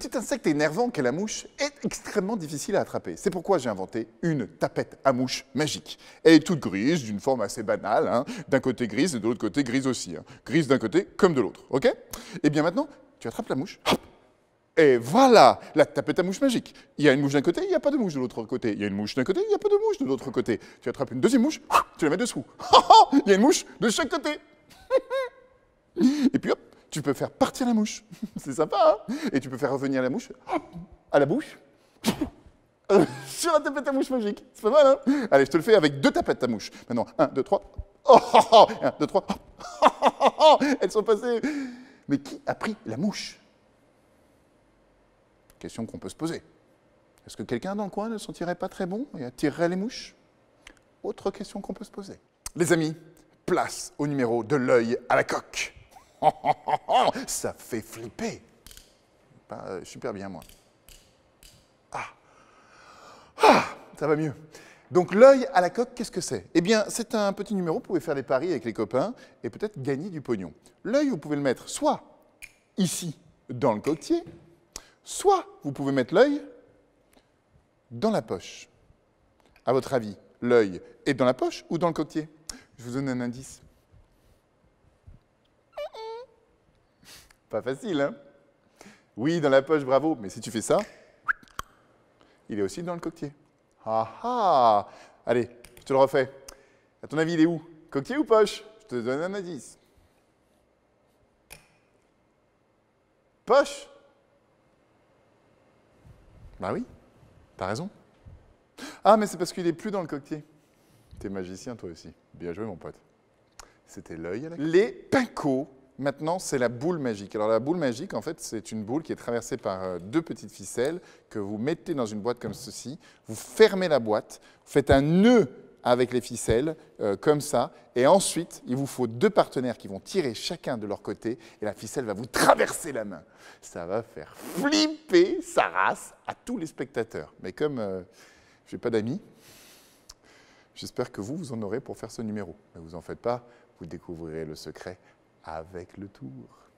petit insecte énervant qu'est la mouche est extrêmement difficile à attraper. C'est pourquoi j'ai inventé une tapette à mouche magique. Elle est toute grise, d'une forme assez banale, hein. d'un côté grise et de l'autre côté grise aussi. Hein. Grise d'un côté comme de l'autre, ok Et eh bien maintenant, tu attrapes la mouche, et voilà la tapette à mouche magique. Il y a une mouche d'un côté, il n'y a pas de mouche de l'autre côté. Il y a une mouche d'un côté, il n'y a pas de mouche de l'autre côté. Tu attrapes une deuxième mouche, tu la mets dessous. il y a une mouche de chaque côté. et puis hop, tu peux faire partir la mouche. C'est sympa, hein Et tu peux faire revenir la mouche à la bouche. Sur la tapette à mouche magique. C'est pas mal, hein Allez, je te le fais avec deux tapettes à mouche. Maintenant, un, deux, trois. Oh, oh, oh, oh. Un, deux, trois. Oh, Elles sont passées. Mais qui a pris la mouche Question qu'on peut se poser. Est-ce que quelqu'un dans le coin ne sentirait pas très bon et attirerait les mouches Autre question qu'on peut se poser. Les amis, place au numéro de l'œil à la coque. Oh, ça fait flipper. Pas euh, super bien, moi. Ah. ah, ça va mieux. Donc l'œil à la coque, qu'est-ce que c'est Eh bien, c'est un petit numéro, vous pouvez faire des paris avec les copains et peut-être gagner du pognon. L'œil, vous pouvez le mettre soit ici, dans le coquetier, soit vous pouvez mettre l'œil dans la poche. À votre avis, l'œil est dans la poche ou dans le coquetier Je vous donne un indice. Pas facile, hein Oui, dans la poche, bravo, mais si tu fais ça, il est aussi dans le coquetier. Ah ah Allez, je te le refais. À ton avis, il est où Coquetier ou poche Je te donne un indice. Poche Bah oui, t'as raison. Ah, mais c'est parce qu'il est plus dans le coquetier. T'es magicien toi aussi. Bien joué, mon pote. C'était l'œil à la... Les pincos Maintenant, c'est la boule magique. Alors la boule magique, en fait, c'est une boule qui est traversée par euh, deux petites ficelles que vous mettez dans une boîte comme ceci. Vous fermez la boîte, vous faites un nœud avec les ficelles, euh, comme ça. Et ensuite, il vous faut deux partenaires qui vont tirer chacun de leur côté et la ficelle va vous traverser la main. Ça va faire flipper sa race à tous les spectateurs. Mais comme euh, je n'ai pas d'amis, j'espère que vous, vous en aurez pour faire ce numéro. mais vous en faites pas, vous découvrirez le secret avec le tour.